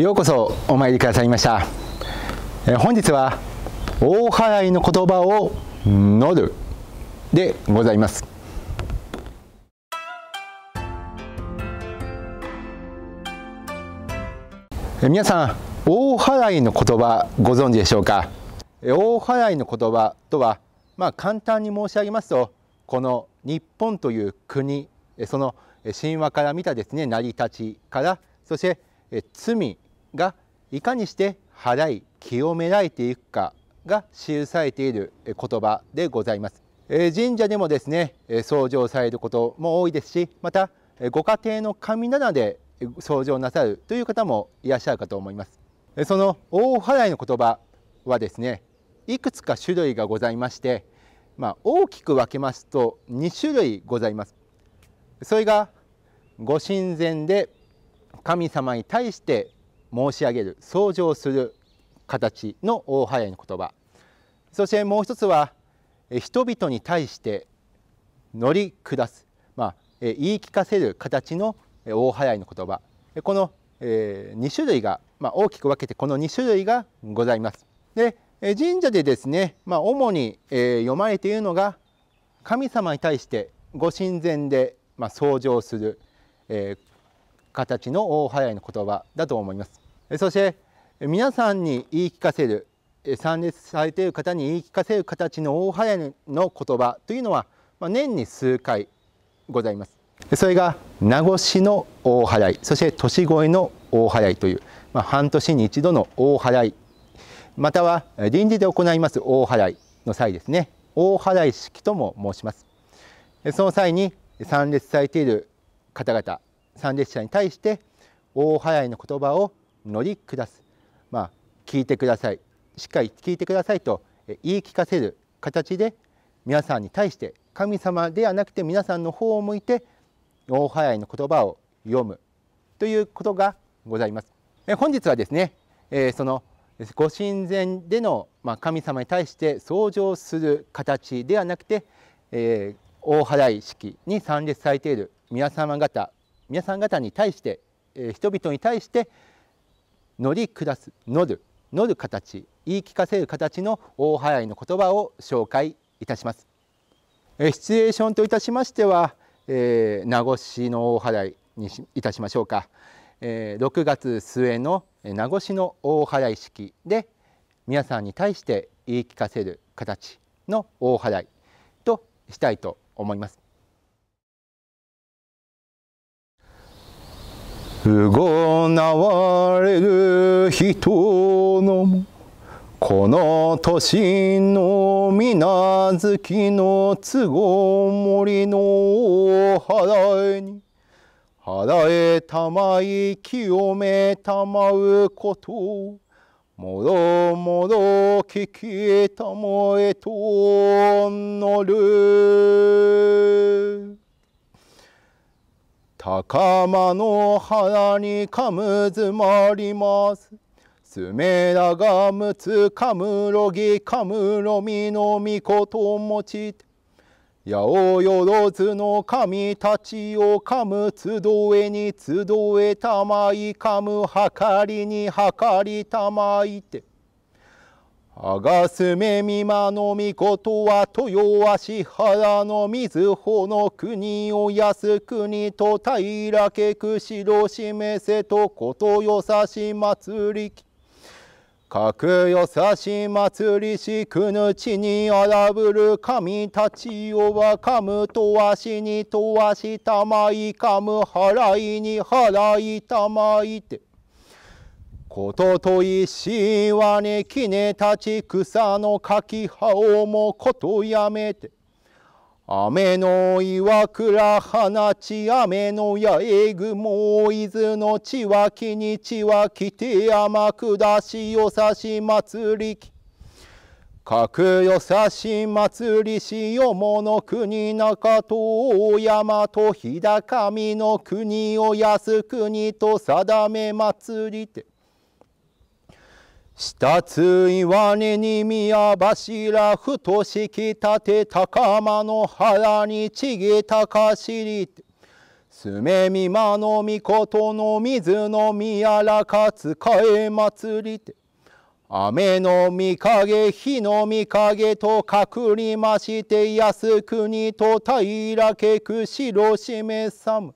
ようこそお参りくださいました本日は大払いの言葉を乗るでございます皆さん大払いの言葉ご存知でしょうか大払いの言葉とはまあ簡単に申し上げますとこの日本という国その神話から見たですね成り立ちからそして罪がいかにして払い清められていくかが記されている言葉でございます。神社でもですね創上されることも多いですしまたご家庭の神棚で創上なさるという方もいらっしゃるかと思いますその大払いの言葉はですねいくつか種類がございましてまあ、大きく分けますと2種類ございますそれがご神前で神様に対して申し上げる相乗する形の大祓いの言葉そしてもう一つは人々に対して乗り下す、まあ、言い聞かせる形の大祓いの言葉この2種類が、まあ、大きく分けてこの2種類がございます。で神社でですね、まあ、主に読まれているのが神様に対してご神前で、まあ、相乗する、え形の大祓いの言葉だと思います。そして皆さんに言い聞かせる参列されている方に言い聞かせる形の大はやの言葉というのは年に数回ございますそれが名護市の大払いそして年越えの大払いという、まあ、半年に一度の大払いまたは臨時で行います大払いの際ですね大払い式とも申しますその際に参列されている方々参列者に対して大払いの言葉を乗り下す、まあ、聞いてくださいしっかり聞いてくださいと言い聞かせる形で皆さんに対して神様ではなくて皆さんの方を向いて大払いの言葉を読むということがございます。本日はですね、そのご神前での、ま神様に対して相乗する形ではなくて、大払い式に参列されている皆様方皆さん方に対して、人々に対して乗り下す乗る乗る形言い聞かせる形の大払いの言葉を紹介いたしますえシチュエーションといたしましては、えー、名護市の大払いにいたしましょうか、えー、6月末の名護市の大払い式で皆さんに対して言い聞かせる形の大払いとしたいと思いますうわれる人のもこの年の皆月の都合森のお払いに払えたまい清めたまうこともろもろ聞きたまえとのる高間の花にかむずまりますスメがむつかむろぎかむろみのみこともち八百万の神たちをかむ集えに集えたまいかむはかりにはかりたまいてあがすめみまのみことは豊足原のず穂の国を安国と平けろし示せとことよさし祭りくよさし祭りしくぬちにあらぶる神たちをはかむとわしにとわしたまいかむ払いに払いたまいて。ことと石はねきねたち草のかき葉をもことやめて雨の岩倉放ち雨の八重雲伊豆の千は木に千は来て山下しよさし祭りき各よさし祭りしよもの国中大山と日高みの国を安国と定め祭りて下つ岩根に宮柱ふとしきたて高間の原にちぎたかしりすめみまのみことの水の宮らかつかえまつりて雨の御影火の御影と隠りまして安国と平家くしろしめさむ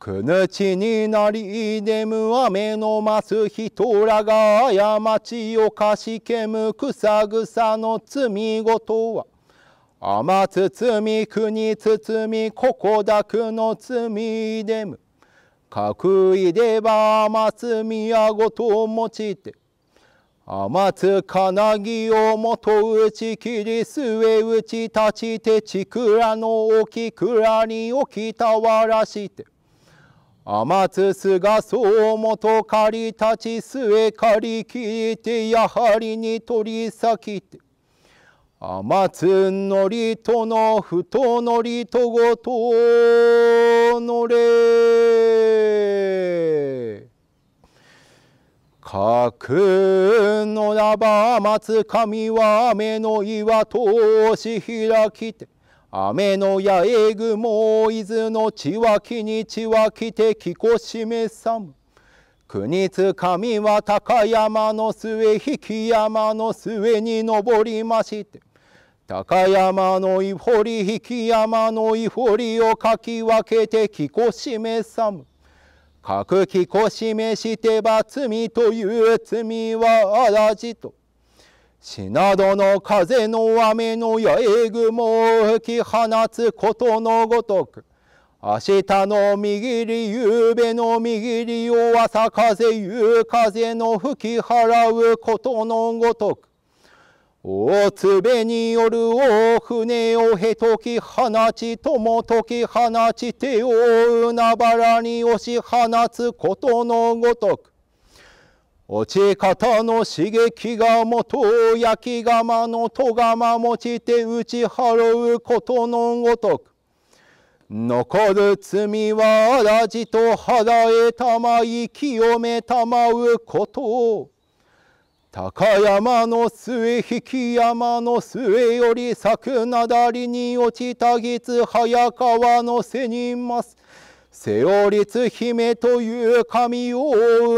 くぬちになりむはめのます人らが過ちをかしけむ草草の罪とはつつみつ包みここだくの罪でむくいでばまつみやごと持ちてまつかなぎをもとうちきり末うち立ちてちくらのおきくらにおきたわらして天津がそうもとかり立ち末かりきいてやはりに取り先きて天津のりとのふとのりとごとのれかくのらば松神は目の岩とし開きて雨のやえぐも伊豆の千は木に千は来て木こしめさむ国つかみは高山の末引山の末に登りまして高山のいほり引山のいほりをかき分けて木こしめさむかく木こしめしてば罪という罪はあらじとなどの風の雨の八重雲を吹き放つことのごとく明日の右り夕べの右りを朝風夕風の吹き払うことのごとく大べによる大船をへとき放ちともとき放ち手を海原に押し放つことのごとく落ち方の刺激がもと焼き釜の戸釜持ちて打ち払うことのごとく残る罪はあらじと払えたまい清めたまうことを高山の末引山の末より柵なだりに落ちたぎつ早川の背にますセオリツ姫という神を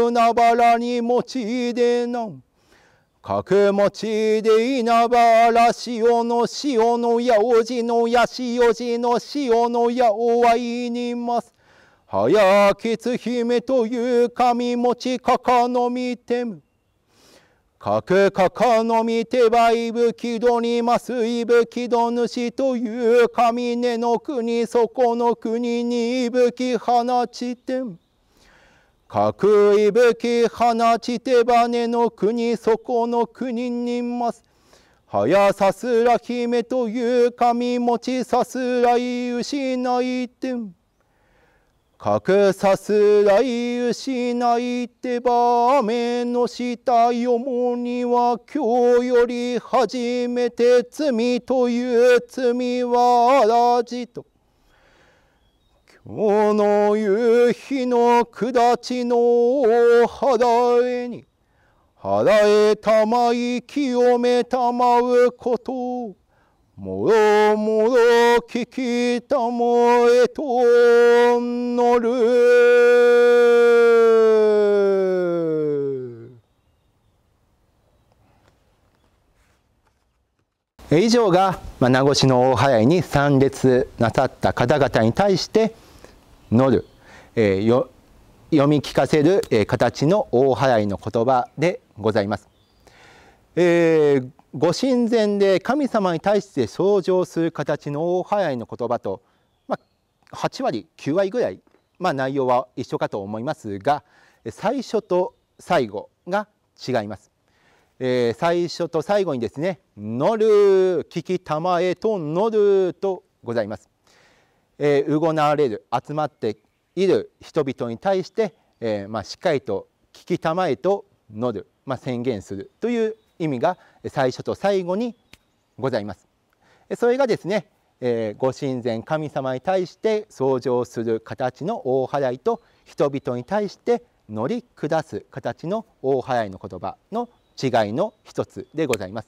海原に持ちでな角持ちで稲原潮の潮のやおじのや潮じの潮のやおいにます早き姫という神持ちかかのみてむかくかかのみてばいぶきどにますいぶきどぬしというかみねのくにそこのくににいぶきはなちてん。かくいぶきはなちてばねのくにそこのくににますはやさすらひめというかみもちさすらいうしないてん。隠さすらい失いてば雨の下よもには今日より初めて罪という罪はあらじと。今日の夕日の下ちの払えに払えたまい清めたまうこともろもろ聞きたまえと乗る以上が名護市の大早いに参列なさった方々に対して乗る、えー、よ読み聞かせる、えー、形の大払いの言葉でございます。えーご神前で神様に対して相乗する形の大払いの言葉と、まあ、8割9割ぐらい、まあ、内容は一緒かと思いますが最初と最後が違います。えー、最初と最後にですね「乗る聞きたまえと乗る」とございます。えー、うなれる集まっている人々に対して、えー、まあ、しっかりと聞きたまえと乗る、まあ、宣言するという意味が最初と最後にございます。それがですね、えー、ご神前神様に対して創造する形の大払いと人々に対して乗り下す形の大払いの言葉の違いの一つでございます。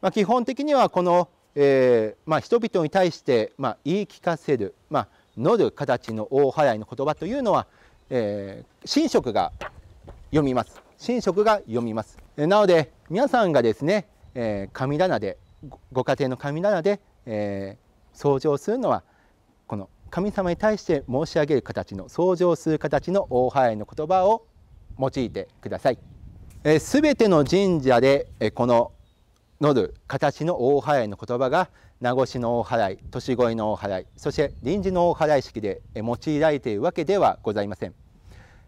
まあ、基本的にはこの、えー、まあ、人々に対して、まあ、言い聞かせる、まあ、乗る形の大払いの言葉というのは、えー、神職が読みます神職が読みますなので皆さんがですね、えー、神棚でご家庭の神棚で、えー、掃除をするのはこの神様に対して申し上げる形の掃除をする形の大祓の言葉を用いてください。す、え、べ、ての神社で、えこの乗る形の大祓の言葉が名越の大祓い年越の大祓いそして臨時の大祓式で用いられているわけではございません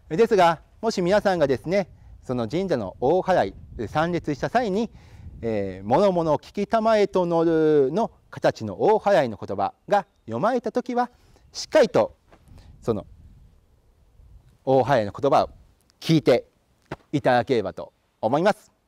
ですがもし皆さんがですねその神社の大祓い参列した際に「えのもの聞きたまえと乗る」の形の大祓いの言葉が読まれた時はしっかりとその大祓いの言葉を聞いていただければと思います。